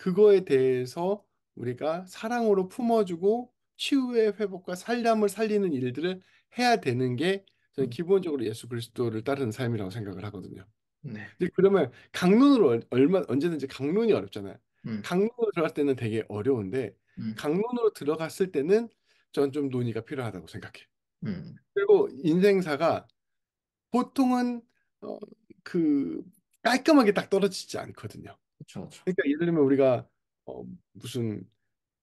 그거에 대해서 우리가 사랑으로 품어주고 치유의 회복과 살람을 살리는 일들을 해야 되는 게 저는 음. 기본적으로 예수 그리스도를 따르는 삶이라고 생각을 하거든요. 네. 근데 그러면 강론으로 얼마 언제든지 강론이 어렵잖아요. 음. 강론으로 들어갈 때는 되게 어려운데 음. 강론으로 들어갔을 때는 저는 좀 논의가 필요하다고 생각해. 음. 그리고 인생사가 보통은 어, 그 깔끔하게 딱 떨어지지 않거든요. 그렇죠. 그러니까 예를 들면 우리가 어, 무슨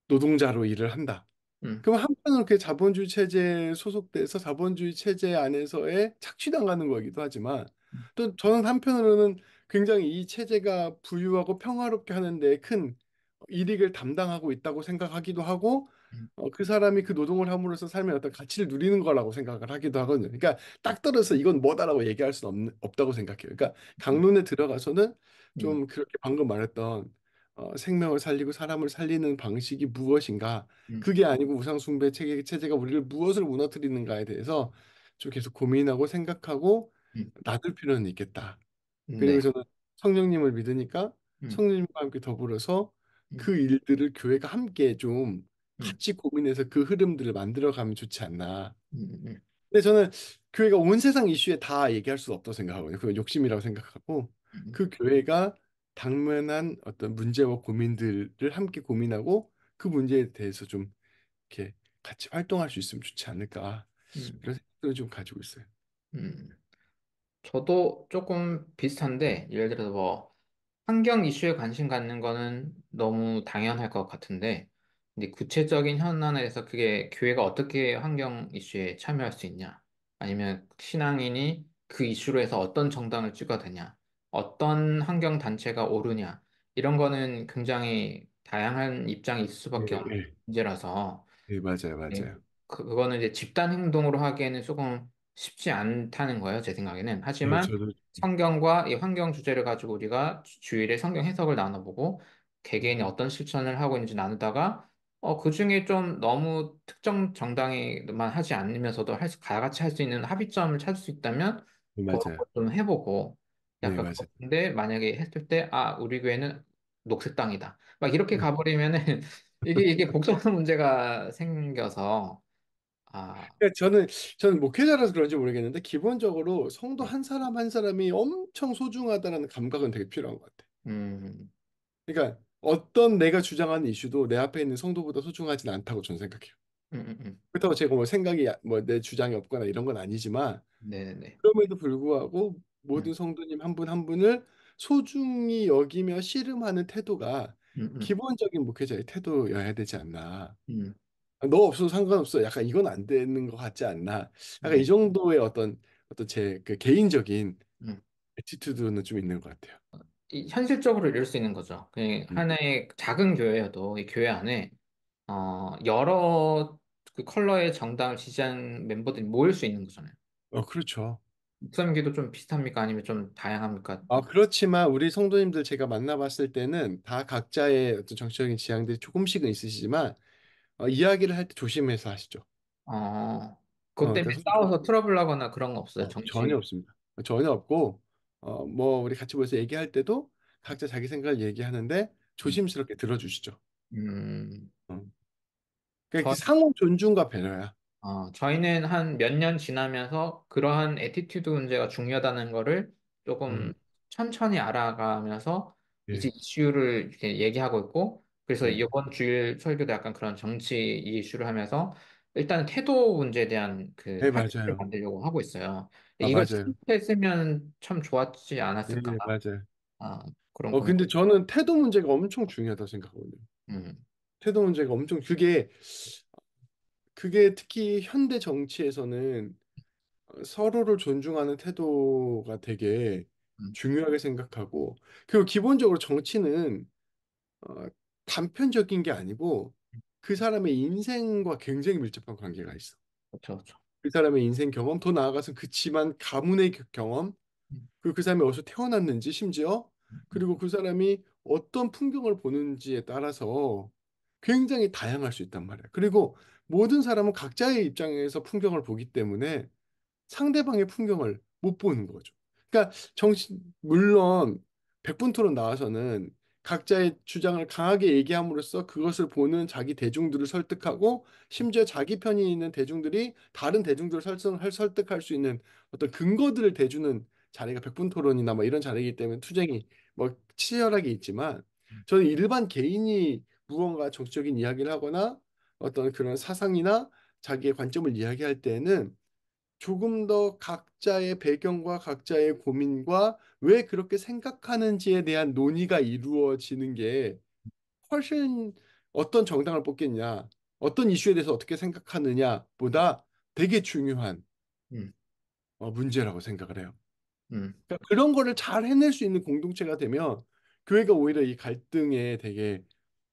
노동자로 일을 한다. 음. 그럼 한편으로 그 자본주의 체제에 소속돼서 자본주의 체제 안에서의 착취당하는 거이기도 하지만 음. 또 저는 한편으로는 굉장히 이 체제가 부유하고 평화롭게 하는 데 큰 이익을 담당하고 있다고 생각하기도 하고 어, 그 사람이 그 노동을 함으로써 삶의 어떤 가치를 누리는 거라고 생각을 하기도 하거든요. 그러니까 딱 떨어서 져 이건 뭐다라고 얘기할 수는 없, 다고 생각해요. 그러니까 강론에 들어가서는 음. 좀 그렇게 방금 말했던 어, 생명을 살리고 사람을 살리는 방식이 무엇인가? 음. 그게 아니고 우상 숭배 체계, 체제가 우리를 무엇을 무너뜨리는가에 대해서 좀 계속 고민하고 생각하고 음. 놔둘 필요는 있겠다. 네. 그리고 네. 저는 성령님을 믿으니까 성령님과 함께 더불어서 그 일들을 교회가 함께 좀 음. 같이 고민해서 그 흐름들을 만들어가면 좋지 않나. 음, 음, 근데 저는 교회가 온 세상 이슈에 다 얘기할 수 없다고 생각하거든요. 그건 욕심이라고 생각하고 그 교회가 당면한 어떤 문제와 고민들을 함께 고민하고 그 문제에 대해서 좀 이렇게 같이 활동할 수 있으면 좋지 않을까 이런 생각을 좀 가지고 있어요. 음. 저도 조금 비슷한데 예를 들어서 뭐 환경 이슈에 관심 갖는 거는 너무 당연할 것 같은데 근데 구체적인 현안에서 그게 교회가 어떻게 환경 이슈에 참여할 수 있냐? 아니면 신앙인이 그 이슈로 해서 어떤 정당을 찍어야 되냐? 어떤 환경 단체가 오르냐? 이런 거는 굉장히 다양한 입장이 있을 수밖에 예, 없는 예. 문제라서 예, 맞아요, 네. 맞아요. 그- 거는 이제 집단 행동으로 하기에는 조금 쉽지 않다는 거예요, 제 생각에는. 예, 하지만 저도, 성경과 이 환경 주제를 가지고 우리가 주일에 성경 해석을 나눠보고 개개인이 어떤 실천을 하고 있는지 나누다가 어, 그중에 좀 너무 특정 정당에만 하지 않으면서도 할 수, 다 같이 할 수 있는 합의점을 찾을 수 있다면 네, 그런 맞아요. 것좀 해보고 네, 약간 맞아요. 근데 만약에 했을 때 아, 우리 교회는 녹색당이다. 막 이렇게 네. 가버리면은 이게 이게 복잡한 문제가 생겨서 아, 그러니까 저는 저는 목회자라서 그런지 모르겠는데 기본적으로 성도 네. 한 사람 한 사람이 엄청 소중하다는 감각은 되게 필요한 것 같아요. 음, 그러니까 어떤 내가 주장하는 이슈도 내 앞에 있는 성도보다 소중하진 않다고 저는 생각해요. 음, 음. 음. 그렇다고 제가 뭐 생각이 뭐 내 주장이 없거나 이런 건 아니지만 네네. 그럼에도 불구하고 모든 음. 성도님 한 분 한 분을 소중히 여기며 씨름하는 태도가 음, 음. 기본적인 목회자의 태도여야 되지 않나. 음. 아, 너 없어도 상관없어. 약간 이건 안 되는 것 같지 않나. 약간 이 정도의 어떤 어떤 제그 개인적인 음. 에티튜드는 좀 있는 것 같아요. 현실적으로 이룰수 있는 거죠. 그 음, 하나의 작은 교회여도 이 교회 안에 어, 여러 그 컬러의 정당을 지지하 멤버들이 모일 수 있는 거잖아요. 어, 그렇죠. 목사님기도 좀 비슷합니까? 아니면 좀 다양합니까? 아, 그렇지만 우리 성도님들 제가 만나봤을 때는 다 각자의 어떤 정치적인 지향들이 조금씩은 있으시지만 어, 이야기를 할 때 조심해서 하시죠. 어, 어 그것 어, 그러니까 때문 싸워서 트러블 나거나 그런 거 없어요. 어, 전혀 없습니다. 전혀 없고, 어, 뭐 우리 같이 모여서 얘기할 때도 각자 자기 생각을 얘기하는데 음. 조심스럽게 들어주시죠. 음. 어. 그러니까 저, 상호 존중과 배려야. 어, 저희는 한 몇 년 지나면서 그러한 에티튜드 문제가 중요하다는 거를 조금 음. 천천히 알아가면서 예. 이제 이슈를 이렇게 얘기하고 있고 그래서 음. 예. 이번 주일 설교도 약간 그런 정치 이슈를 하면서 일단 태도 문제에 대한 그 네, 파괴를 맞아요. 만들려고 하고 있어요. 아, 이걸 맞아요. 했으면 참 좋았지 예, 않았을까? 맞아요. 아, 그런 어, 고민. 근데 저는 태도 문제가 엄청 중요하다고 생각하거든요. 음, 태도 문제가 엄청, 그게, 그게 특히 현대 정치에서는 서로를 존중하는 태도가 되게 음. 중요하게 생각하고, 그리고 기본적으로 정치는 어, 단편적인 게 아니고, 그 사람의 인생과 굉장히 밀접한 관계가 있어. 그렇죠. 그렇죠. 그 사람의 인생 경험, 더 나아가서 그 집안 가문의 경험, 음. 그리고 그 사람이 어디서 태어났는지 심지어 음. 그리고 그 사람이 어떤 풍경을 보는지에 따라서 굉장히 다양할 수 있단 말이야. 그리고 모든 사람은 각자의 입장에서 풍경을 보기 때문에 상대방의 풍경을 못 보는 거죠. 그러니까 정신 물론 백분 토론 나와서는 각자의 주장을 강하게 얘기함으로써 그것을 보는 자기 대중들을 설득하고 심지어 자기 편이 있는 대중들이 다른 대중들을 설득할, 설득할 수 있는 어떤 근거들을 대주는 자리가 백분 토론이나 뭐 이런 자리이기 때문에 투쟁이 뭐 치열하게 있지만 음. 저는 일반 개인이 무언가 정치적인 이야기를 하거나 어떤 그런 사상이나 자기의 관점을 이야기할 때는 에 조금 더 각자의 배경과 각자의 고민과 왜 그렇게 생각하는지에 대한 논의가 이루어지는 게 훨씬 어떤 정당을 뽑겠냐, 어떤 이슈에 대해서 어떻게 생각하느냐보다 되게 중요한 음. 어, 문제라고 생각을 해요. 음. 그러니까 그런 거를 잘 해낼 수 있는 공동체가 되면 교회가 오히려 이 갈등에 되게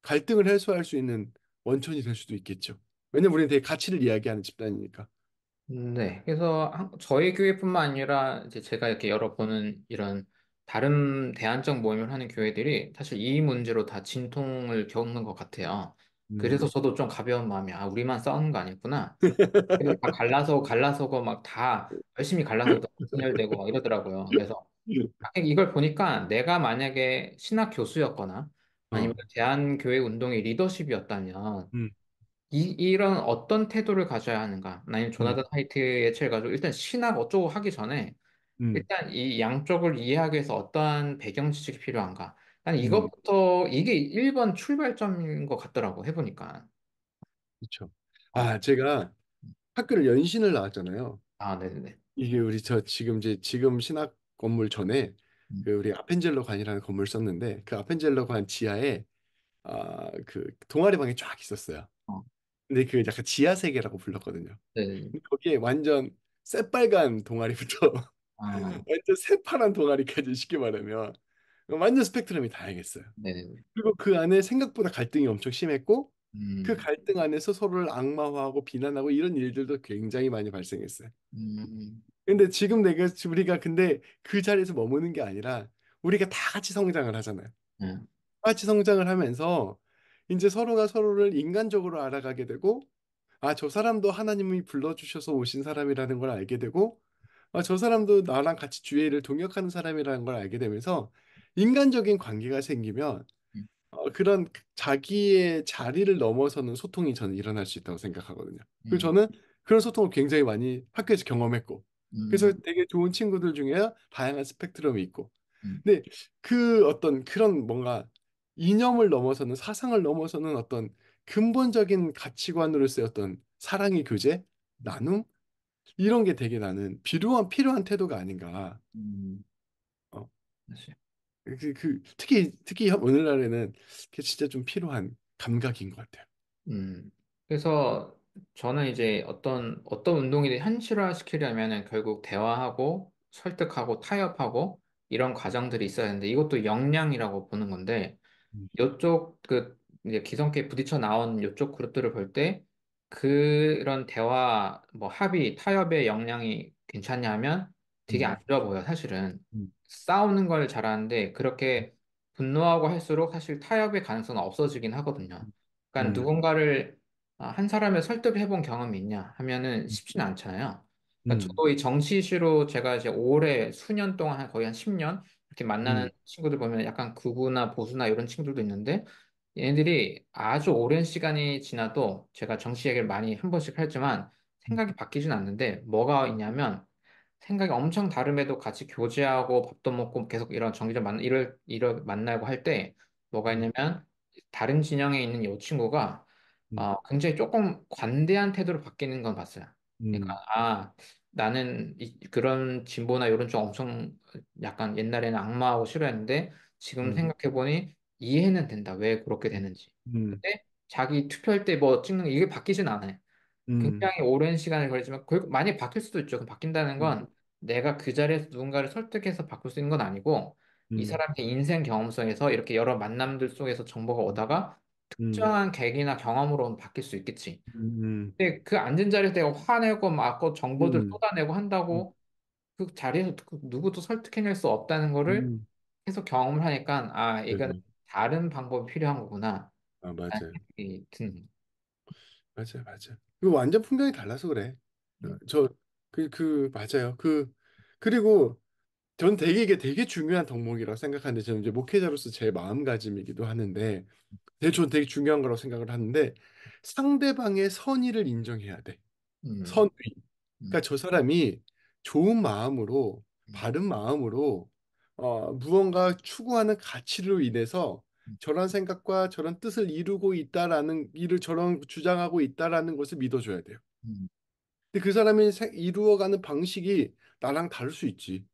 갈등을 해소할 수 있는 원천이 될 수도 있겠죠. 왜냐면 우리는 되게 가치를 이야기하는 집단이니까. 네. 그래서 저희 교회뿐만 아니라 이제 제가 이렇게 열어보는 이런 다른 대안적 모임을 하는 교회들이 사실 이 문제로 다 진통을 겪는 것 같아요. 그래서 음. 저도 좀 가벼운 마음이 아, 우리만 싸우는 거 아니구나. 근데 다 갈라서 갈라서고 막 다 열심히 갈라서도 분열되고 막 이러더라고요. 그래서 이걸 보니까 내가 만약에 신학 교수였거나 아니면 어, 대안 교회 운동의 리더십이었다면 음. 이, 이런 어떤 태도를 가져야 하는가? 아니면 음. 조나단 하이트의 책을 가지고 일단 신학 어쩌고 하기 전에 음, 일단 이 양쪽을 이해하기 위해서 어떠한 배경 지식이 필요한가? 난 음. 이것부터 이게 1번 출발점인 것 같더라고 해보니까. 그렇죠. 아, 제가 학교를 연신을 나왔잖아요. 아, 네네 이게 우리 저 지금 이제 지금 신학 건물 전에 음. 그 우리 아펜젤러 관이라는 건물 썼는데 그 아펜젤러 관 지하에 아, 그 동아리 방이 쫙 있었어요. 근데 그 약간 지하 세계라고 불렀거든요. 네 거기에 완전 새빨간 동아리부터 아. 완전 새파란 동아리까지 쉽게 말하면 완전 스펙트럼이 다양했어요. 네. 그리고 그 안에 생각보다 갈등이 엄청 심했고 그 음, 갈등 안에서 서로를 악마화하고 비난하고 이런 일들도 굉장히 많이 발생했어요. 음, 근데 지금 내가 우리가 근데 그 자리에서 머무는 게 아니라 우리가 다 같이 성장을 하잖아요. 음, 같이 성장을 하면서 이제 서로가 서로를 인간적으로 알아가게 되고, 아, 저 사람도 하나님이 불러주셔서 오신 사람이라는 걸 알게 되고, 아, 저 사람도 나랑 같이 주의를 동역하는 사람이라는 걸 알게 되면서 인간적인 관계가 생기면 음. 어, 그런 그 자기의 자리를 넘어서는 소통이 저는 일어날 수 있다고 생각하거든요. 그리고 음. 저는 그런 소통을 굉장히 많이 학교에서 경험했고, 그래서 음. 되게 좋은 친구들 중에 다양한 스펙트럼이 있고, 근데 그 어떤 그런 뭔가 이념을 넘어서는 사상을 넘어서는 어떤 근본적인 가치관으로서의 어떤 사랑의 교제, 나눔 이런 게 되게 나는 필요한 필요한 태도가 아닌가. 음. 어. 그, 그 특히 특히 오늘날에는 그게 진짜 좀 필요한 감각인 것 같아요. 음. 그래서 저는 이제 어떤 어떤 운동이든 현실화 시키려면은 결국 대화하고 설득하고 타협하고 이런 과정들이 있어야 되는데 이것도 역량이라고 보는 건데 요쪽 그 이제 기성께 부딪혀 나온 요쪽 그룹들을 볼 때 그런 대화 뭐 합의 타협의 역량이 괜찮냐 하면 되게 음. 안 좋아 보여 사실은 음. 싸우는 걸 잘하는데 그렇게 분노하고 할수록 사실 타협의 가능성은 없어지긴 하거든요. 음. 그러니까 누군가를 아, 한 사람을 설득해 본 경험이 있냐 하면은 쉽지는 않잖아요. 그러니까 저도 이 정치 이슈로 제가 이제 오래 수년 동안 거의 한 10년 이렇게 만나는 음. 친구들 보면 약간 극우나 보수나 이런 친구들도 있는데 얘네들이 아주 오랜 시간이 지나도 제가 정치 얘기를 많이 한 번씩 했지만 생각이 음. 바뀌진 않는데 뭐가 있냐면 생각이 엄청 다름에도 같이 교제하고 밥도 먹고 계속 이런 정기적 만 이럴 이럴 만나고 할 때 뭐가 음. 있냐면 다른 진영에 있는 이 친구가 어, 굉장히 조금 관대한 태도로 바뀌는 건 봤어요. 그러니까 아 나는 이, 그런 진보나 이런 쪽 엄청 약간 옛날에는 악마하고 싫어했는데 지금 음. 생각해보니 이해는 된다. 왜 그렇게 되는지. 음. 근데 자기 투표할 때뭐 찍는 게 이게 바뀌진 않아요. 음. 굉장히 오랜 시간을 걸리지만 그 많이 바뀔 수도 있죠. 그럼 바뀐다는 음. 건 내가 그 자리에서 누군가를 설득해서 바꿀 수 있는 건 아니고 이 음. 사람의 인생 경험 성에서 이렇게 여러 만남들 속에서 정보가 오다가 음. 특정한 계기나 경험으로는 바뀔 수 있겠지. 음, 음. 근데 그 앉은 자리에서 내가 화내고 막고 정보들 음. 쏟아내고 한다고 그 자리에서 그 누구도 설득해낼 수 없다는 거를 음. 계속 경험을 하니까 아 이거는 네 다른 방법이 필요한 거구나. 아, 맞아요. 이드 맞아요. 맞아요. 이거 완전 풍경이 달라서 그래. 저, 그, 그, 맞아요. 그, 그리고 저는 되게 이게 되게 중요한 덕목이라고 생각하는데 저는 이제 목회자로서 제 마음가짐이기도 하는데 되게 네, 저는 되게 중요한 거라고 생각을 하는데 상대방의 선의를 인정해야 돼. 음. 선의. 그러니까 음. 저 사람이 좋은 마음으로 음. 바른 마음으로 어, 무언가 추구하는 가치로 인해서 저런 생각과 저런 뜻을 이루고 있다라는 일을 저런 주장하고 있다라는 것을 믿어줘야 돼요. 근데 그 사람이 이루어가는 방식이 나랑 다를 수 있지.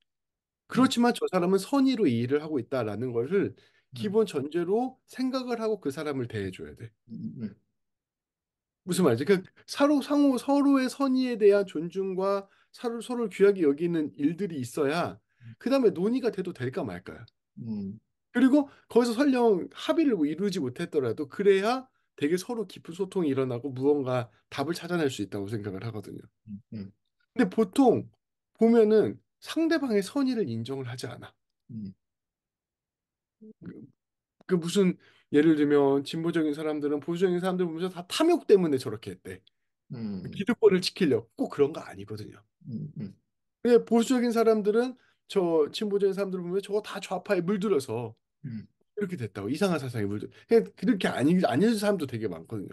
음. 그렇지만 저 사람은 선의로 이 일을 하고 있다라는 것을 음. 기본 전제로 생각을 하고 그 사람을 대해줘야 돼. 음, 무슨 말이지? 그 서로 상호 서로의 선의에 대한 존중과 서로 서로 귀하게 여기는 일들이 있어야 그 다음에 논의가 돼도 될까 말까요. 그리고 거기서 설령 합의를 뭐 이루지 못했더라도 그래야 되게 서로 깊은 소통이 일어나고 무언가 답을 찾아낼 수 있다고 생각을 하거든요. 근데 보통 보면은 상대방의 선의를 인정을 하지 않아. 음. 그, 그, 무슨 예를 들면 진보적인 사람들은 보수적인 사람들 보면서 다 탐욕 때문에 저렇게 했대. 음. 기득권을 지키려. 꼭 그런 거 아니거든요. 음. 음. 근 보수적인 사람들은 저 진보적인 사람들 보면 저거 다 좌파에 물들어서 음. 이렇게 됐다고 이상한 사상에 물들. 그 그렇게 아니 아닌 사람도 되게 많거든요.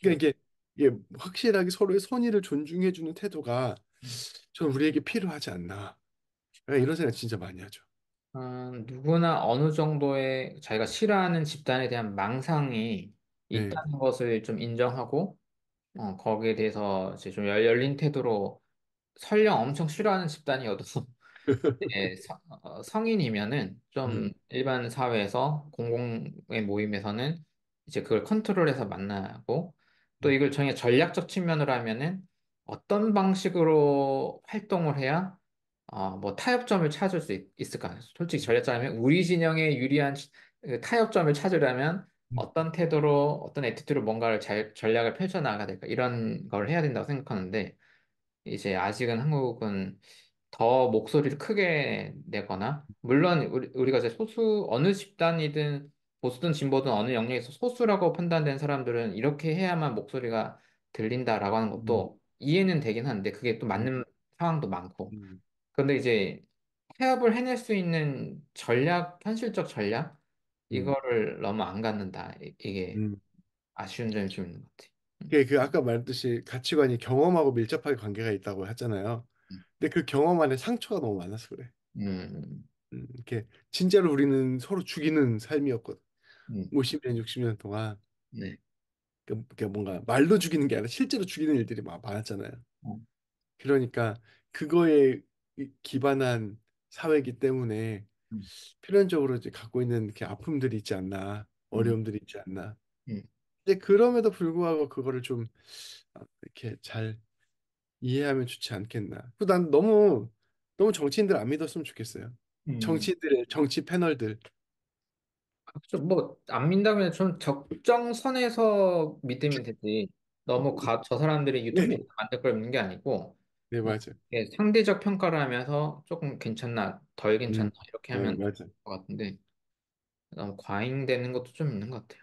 그러니까 이게 이게 확실하게 서로의 선의를 존중해주는 태도가 음. 저는 우리에게 필요하지 않나. 네, 이런 생각 진짜 많이 하죠. 아, 누구나 어느 정도의 자기가 싫어하는 집단에 대한 망상이 네. 있다는 것을 좀 인정하고 어, 거기에 대해서 이제 좀 열- 열린 태도로 설령 엄청 싫어하는 집단이어도 예, 성- 네, 어, 성인이면은 좀 음, 일반 사회에서 공공의 모임에서는 이제 그걸 컨트롤해서 만나고 또 음. 이걸 전혀 전략적 측면으로 하면은 어떤 방식으로 활동을 해야 어, 뭐 타협점을 찾을 수 있, 을까 솔직히 전략자라면 우리 진영에 유리한 그 타협점을 찾으려면 음. 어떤 태도로 어떤 에티튜드로 뭔가를 잘, 전략을 펼쳐나가야 될까 이런 걸 해야 된다고 생각하는데 이제 아직은 한국은 더 목소리를 크게 내거나 물론 우리, 우리가 이제 소수 어느 집단이든 보수든 진보든 어느 영역에서 소수라고 판단된 사람들은 이렇게 해야만 목소리가 들린다라고 하는 것도 음. 이해는 되긴 하는데 그게 또 맞는 음. 상황도 많고 근데 이제 폐업을 해낼 수 있는 전략, 현실적 전략 음. 이거를 너무 안 갖는다. 이- 게 음. 아쉬운 점이 좀 있는 것 같아요. 음. 그 아까 말했듯이 가치관이 경험하고 밀접하게 관계가 있다고 했잖아요. 음. 근데 그 경험 안에 상처가 너무 많아서 그래. 음, 음, 음 이렇게 진짜로 우리는 서로 죽이는 삶이었거든. 50년, 60년 동안 네. 그- 러니까 그러니까 뭔가 말로 죽이는 게 아니라 실제로 죽이는 일들이 막 많았잖아요. 그러니까 그거에 기반한 사회이기 때문에 음. 필연적으로 이제 갖고 있는 이렇게 아픔들이 있지 않나 음. 어려움들이 있지 않나 음. 근데 그럼에도 불구하고 그거를 좀 아, 이렇게 잘 이해하면 좋지 않겠나 그난 너무 너무 정치인들 안 믿었으면 좋겠어요 음. 정치인들의 정치 패널들 아, 뭐안 민다면 좀 적정선에서 믿으면 되지 너무 가, 저 사람들이 유튜브에 만들 걸 믿는 게 아니고 네, 음. 맞아 예, 상대적 평가를 하면서 조금 괜찮나, 덜 음. 괜찮나 음, 이렇게 네, 하면 맞아될것 같은데 너무 어, 과잉되는 것도 좀 있는 것 같아요.